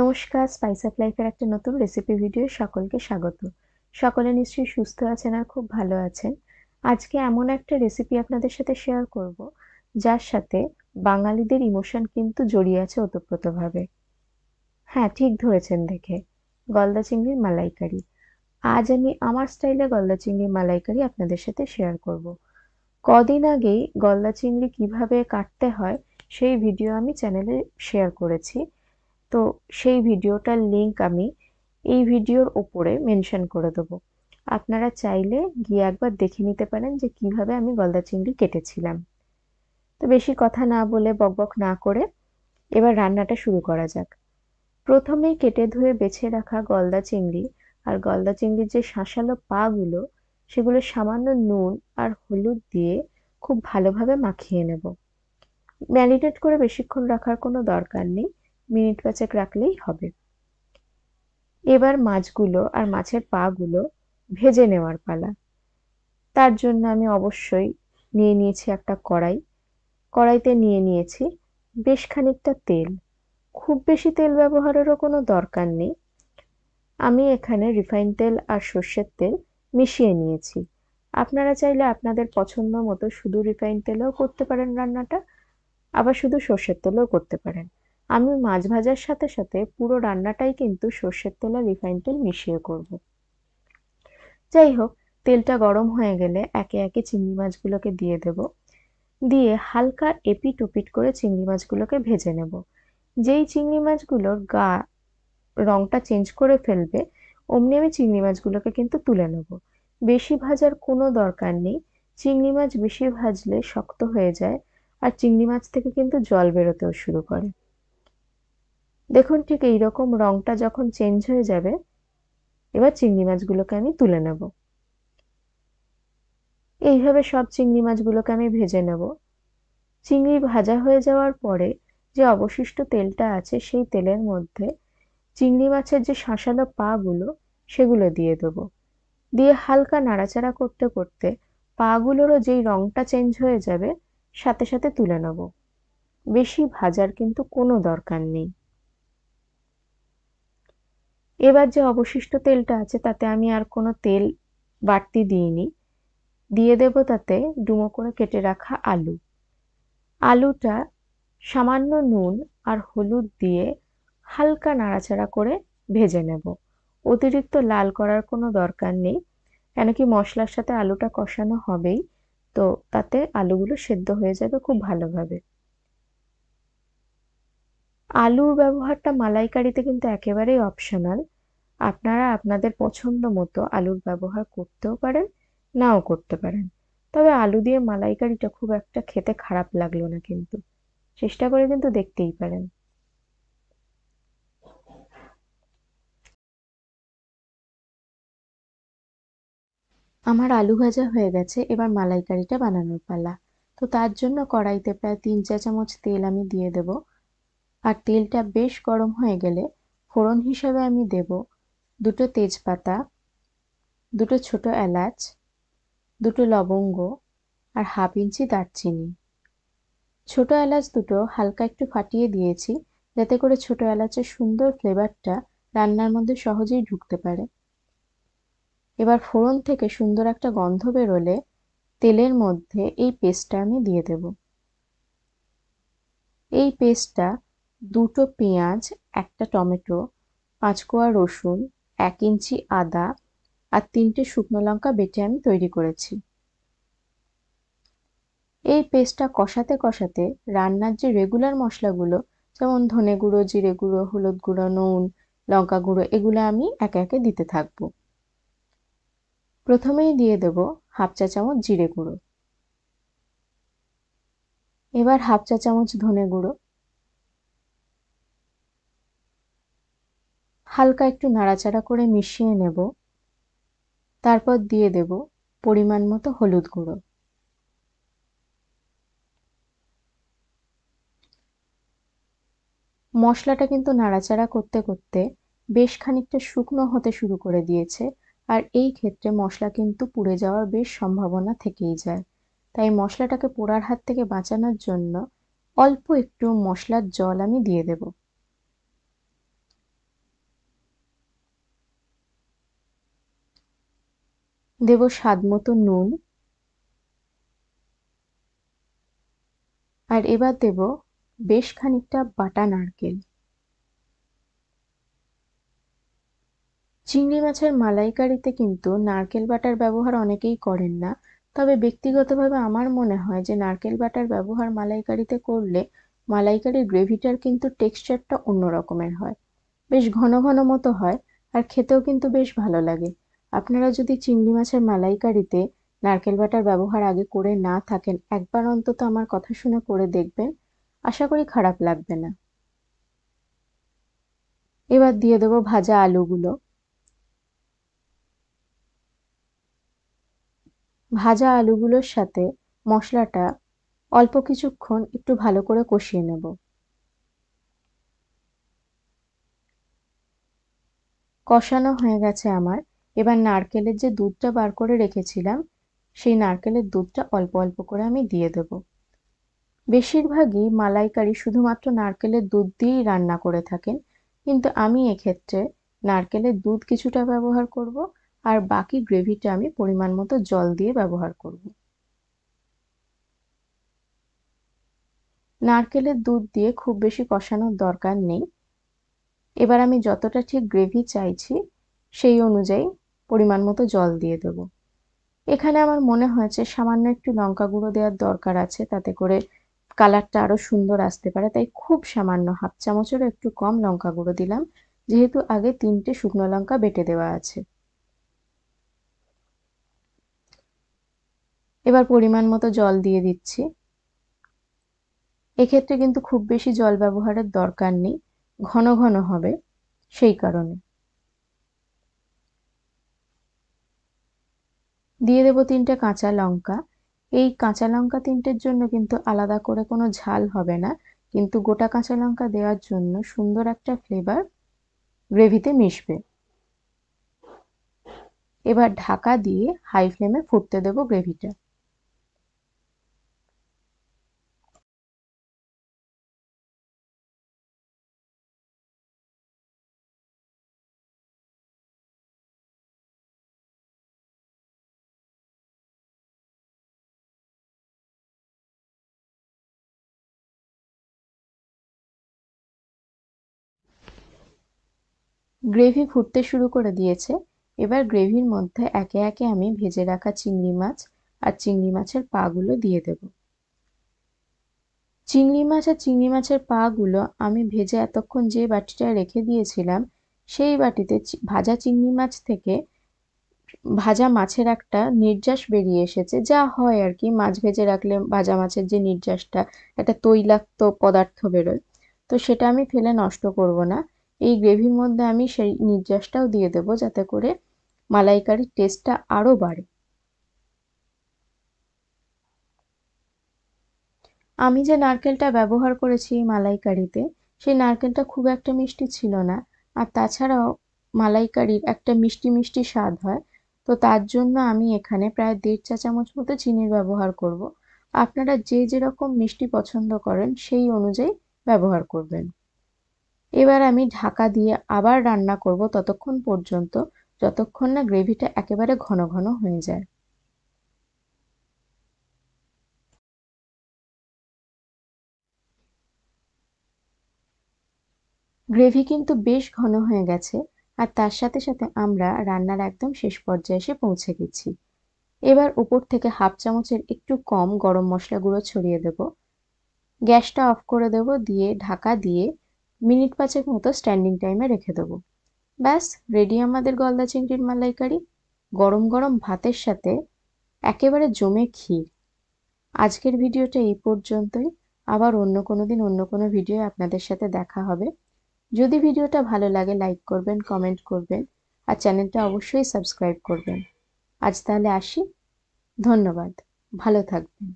নমস্কার spice of লাইফের একটা নতুন রেসিপি ভিডিও সকলকে স্বাগত সকলে নিশ্চয়ই সুস্থ আছেন আর খুব ভালো আছেন আজকে এমন একটা রেসিপি আপনাদের সাথে শেয়ার করব যার সাথে বাঙালিদের ইমোশন কিন্তু জড়িয়ে আছে ওতপ্রোতভাবে হ্যাঁ ঠিক ধরেছেন দেখে গলদা চিংড়ির মালাইকারি আজ আমি আমার স্টাইলে গলদা চিংড়ির মালাইকারি আপনাদের সাথে শেয়ার করব কদিন আগেই গলদা চিংড়ি কিভাবে কাটতে হয় সেই ভিডিও আমি চ্যানেলে শেয়ার করেছি তো সেই ভিডিওটার লিঙ্ক আমি এই ভিডিওর ওপরে মেনশন করে দেবো আপনারা চাইলে গিয়ে একবার দেখে নিতে পারেন যে কিভাবে আমি গলদা চিংড়ি কেটেছিলাম তো বেশি কথা না বলে বকবক না করে এবার রান্নাটা শুরু করা যাক প্রথমে কেটে ধুয়ে বেছে রাখা গলদা চিংড়ি আর গলদা চিংড়ির যে শাঁসালো পাগুলো সেগুলো সামান্য নুন আর হলুদ দিয়ে খুব ভালোভাবে মাখিয়ে নেব ম্যারিনেট করে বেশিক্ষণ রাখার কোনো দরকার নেই মিনিট পাঁচেক রাখলেই হবে এবার মাছগুলো আর মাছের পাগুলো ভেজে নেওয়ার পালা তার জন্য আমি অবশ্যই নিয়ে নিয়েছি একটা কড়াই কড়াইতে নিয়ে নিয়েছি বেশ খানিকটা তেল খুব বেশি তেল ব্যবহারেরও কোনো দরকার নেই আমি এখানে রিফাইন তেল আর সর্ষের তেল মিশিয়ে নিয়েছি আপনারা চাইলে আপনাদের পছন্দ মতো শুধু রিফাইন তেলেও করতে পারেন রান্নাটা আবার শুধু সর্ষের তেলেও করতে পারেন আমি মাছ ভাজার সাথে সাথে পুরো রান্নাটাই কিন্তু সর্ষের তেল আর রিফাইন তেল মিশিয়ে করব। যাই হোক তেলটা গরম হয়ে গেলে একে একে চিংড়ি মাছগুলোকে দিয়ে দেব দিয়ে হালকা এপিট ওপিট করে চিংড়ি মাছগুলোকে ভেজে নেব যেই চিংড়ি মাছগুলোর গা রংটা চেঞ্জ করে ফেলবে অমনি আমি চিংড়ি মাছগুলোকে কিন্তু তুলে নেব বেশি ভাজার কোনো দরকার নেই চিংড়ি মাছ বেশি ভাজলে শক্ত হয়ে যায় আর চিংড়ি মাছ থেকে কিন্তু জল বেরোতেও শুরু করে দেখুন ঠিক এই রকম রঙটা যখন চেঞ্জ হয়ে যাবে এবার চিংড়ি মাছগুলোকে আমি তুলে নেব এইভাবে সব চিংড়ি মাছগুলোকে আমি ভেজে নেব চিংড়ি ভাজা হয়ে যাওয়ার পরে যে অবশিষ্ট তেলটা আছে সেই তেলের মধ্যে চিংড়ি মাছের যে শাঁসালো পাগুলো সেগুলো দিয়ে দেবো দিয়ে হালকা নাড়াচাড়া করতে করতে পাগুলোরও যেই রঙটা চেঞ্জ হয়ে যাবে সাথে সাথে তুলে নেব বেশি ভাজার কিন্তু কোনো দরকার নেই এবার যে অবশিষ্ট তেলটা আছে তাতে আমি আর কোনো তেল বাড়তি দিইনি দিয়ে দেব তাতে ডুমো করে কেটে রাখা আলু আলুটা সামান্য নুন আর হলুদ দিয়ে হালকা নাড়াচাড়া করে ভেজে নেব অতিরিক্ত লাল করার কোনো দরকার নেই কেন কি মশলার সাথে আলুটা কষানো হবেই তো তাতে আলুগুলো সেদ্ধ হয়ে যাবে খুব ভালোভাবে আলুর ব্যবহারটা মালাইকারিতে কিন্তু একেবারেই অপশনাল আপনারা আপনাদের পছন্দ মতো আলুর ব্যবহার করতেও পারেন নাও করতে পারেন তবে আলু দিয়ে মালাইকারিটা খুব একটা খেতে খারাপ লাগলো না কিন্তু চেষ্টা করে কিন্তু দেখতেই পারেন আমার আলু ভাজা হয়ে গেছে এবার মালাইকারিটা বানানোর পালা তো তার জন্য কড়াইতে প্রায় তিন চা চামচ তেল আমি দিয়ে দেবো আর তেলটা বেশ গরম হয়ে গেলে ফোড়ন হিসাবে আমি দেব দুটো তেজপাতা দুটো ছোট এলাচ দুটো লবঙ্গ আর হাফ ইঞ্চি দারচিনি ছোট এলাচ দুটো হালকা একটু ফাটিয়ে দিয়েছি যাতে করে ছোট এলাচের সুন্দর ফ্লেভারটা রান্নার মধ্যে সহজেই ঢুকতে পারে এবার ফোড়ন থেকে সুন্দর একটা গন্ধ বেরোলে তেলের মধ্যে এই পেস্টটা আমি দিয়ে দেব এই পেস্টটা দুটো পেঁয়াজ একটা টমেটো পাঁচ কোয়া রসুন এক ইঞ্চি আদা আর তিনটে শুকনো লঙ্কা বেটে আমি তৈরি করেছি এই পেস্টটা কষাতে কষাতে রান্নার যে রেগুলার মশলাগুলো যেমন ধনে গুঁড়ো জিরে গুঁড়ো হলুদ গুঁড়ো নুন লঙ্কা গুঁড়ো এগুলো আমি একে একে দিতে থাকব প্রথমেই দিয়ে দেব হাফ চা চামচ জিরে গুঁড়ো এবার হাফ চা চামচ ধনে গুঁড়ো হালকা একটু নাড়াচাড়া করে মিশিয়ে নেব তারপর দিয়ে দেব পরিমাণ মতো হলুদ গুঁড়ো মশলাটা কিন্তু নাড়াচাড়া করতে করতে বেশ খানিকটা শুকনো হতে শুরু করে দিয়েছে আর এই ক্ষেত্রে মশলা কিন্তু পুড়ে যাওয়ার বেশ সম্ভাবনা থেকেই যায় তাই মশলাটাকে পোড়ার হাত থেকে বাঁচানোর জন্য অল্প একটু মশলার জল আমি দিয়ে দেবো দেব স্বাদ মতো নুন আর এবার দেব বেশ খানিকটা বাটা নারকেল চিংড়ি মাছের মালাইকারিতে কিন্তু নারকেল বাটার ব্যবহার অনেকেই করেন না তবে ব্যক্তিগতভাবে আমার মনে হয় যে নারকেল বাটার ব্যবহার মালাইকারিতে করলে মালাইকারির গ্রেভিটার কিন্তু টেক্সচারটা অন্য রকমের হয় বেশ ঘন ঘন মতো হয় আর খেতেও কিন্তু বেশ ভালো লাগে আপনারা যদি চিংড়ি মাছের মালাইকারিতে নারকেল বাটার ব্যবহার আগে করে না থাকেন একবার অন্তত আমার কথা শুনে করে দেখবেন আশা করি খারাপ লাগবে না এবার দিয়ে দেবো ভাজা আলুগুলো ভাজা আলুগুলোর সাথে মশলাটা অল্প কিছুক্ষণ একটু ভালো করে কষিয়ে নেব কষানো হয়ে গেছে আমার এবার নারকেলের যে দুধটা বার করে রেখেছিলাম সেই নারকেলের দুধটা অল্প অল্প করে আমি দিয়ে দেব বেশিরভাগই মালাইকারি শুধুমাত্র নারকেলের দুধ দিয়েই রান্না করে থাকেন কিন্তু আমি এক্ষেত্রে নারকেলের দুধ কিছুটা ব্যবহার করব আর বাকি গ্রেভিটা আমি পরিমাণ মতো জল দিয়ে ব্যবহার করব নারকেলের দুধ দিয়ে খুব বেশি কষানোর দরকার নেই এবার আমি যতটা ঠিক গ্রেভি চাইছি সেই অনুযায়ী পরিমাণ মতো জল দিয়ে দেব এখানে আমার মনে হয়েছে সামান্য একটু লঙ্কা গুঁড়ো দেওয়ার দরকার আছে তাতে করে কালারটা আরও সুন্দর আসতে পারে তাই খুব সামান্য হাফ চামচেরও একটু কম লঙ্কা গুঁড়ো দিলাম যেহেতু আগে তিনটে শুকনো লঙ্কা বেটে দেওয়া আছে এবার পরিমাণ মতো জল দিয়ে দিচ্ছি এক্ষেত্রে কিন্তু খুব বেশি জল ব্যবহারের দরকার নেই ঘন ঘন হবে সেই কারণে দিয়ে দেব তিনটে কাঁচা লঙ্কা এই কাঁচা লঙ্কা তিনটের জন্য কিন্তু আলাদা করে কোনো ঝাল হবে না কিন্তু গোটা কাঁচা লঙ্কা দেওয়ার জন্য সুন্দর একটা ফ্লেভার গ্রেভিতে মিশবে এবার ঢাকা দিয়ে হাই ফ্লেমে ফুটতে দেব গ্রেভিটা গ্রেভি ফুটতে শুরু করে দিয়েছে এবার গ্রেভির মধ্যে একে একে আমি ভেজে রাখা চিংড়ি মাছ আর চিংড়ি মাছের পাগুলো দিয়ে দেব চিংড়ি মাছ আর চিংড়ি মাছের পাগুলো আমি ভেজে এতক্ষণ যে বাটিটা রেখে দিয়েছিলাম সেই বাটিতে ভাজা চিংড়ি মাছ থেকে ভাজা মাছের একটা নির্যাস বেরিয়ে এসেছে যা হয় আর কি মাছ ভেজে রাখলে ভাজা মাছের যে নির্যাসটা একটা তৈলাক্ত পদার্থ বেরোয় তো সেটা আমি ফেলে নষ্ট করব না এই গ্রেভির মধ্যে আমি সেই নির্যাসটাও দিয়ে দেব যাতে করে মালাইকারির টেস্টটা আরও বাড়ে আমি যে নারকেলটা ব্যবহার করেছি মালাইকারিতে সেই নারকেলটা খুব একটা মিষ্টি ছিল না আর তাছাড়াও মালাইকারির একটা মিষ্টি মিষ্টি স্বাদ হয় তো তার জন্য আমি এখানে প্রায় দেড় চা চামচ মতো চিনির ব্যবহার করব। আপনারা যে যেরকম মিষ্টি পছন্দ করেন সেই অনুযায়ী ব্যবহার করবেন এবার আমি ঢাকা দিয়ে আবার রান্না করব ততক্ষণ পর্যন্ত যতক্ষণ না গ্রেভিটা একেবারে ঘন ঘন হয়ে যায় গ্রেভি কিন্তু বেশ ঘন হয়ে গেছে আর তার সাথে সাথে আমরা রান্নার একদম শেষ পর্যায়ে এসে পৌঁছে গেছি এবার উপর থেকে হাফ চামচের একটু কম গরম মশলা গুঁড়ো ছড়িয়ে দেব গ্যাসটা অফ করে দেব দিয়ে ঢাকা দিয়ে মিনিট পাঁচেক মতো স্ট্যান্ডিং টাইমে রেখে দেবো ব্যাস রেডি আমাদের গলদা চিংড়ির মালাইকারি গরম গরম ভাতের সাথে একেবারে জমে ক্ষীর আজকের ভিডিওটা এই পর্যন্তই আবার অন্য কোনো দিন অন্য কোনো ভিডিও আপনাদের সাথে দেখা হবে যদি ভিডিওটা ভালো লাগে লাইক করবেন কমেন্ট করবেন আর চ্যানেলটা অবশ্যই সাবস্ক্রাইব করবেন আজ তাহলে আসি ধন্যবাদ ভালো থাকবেন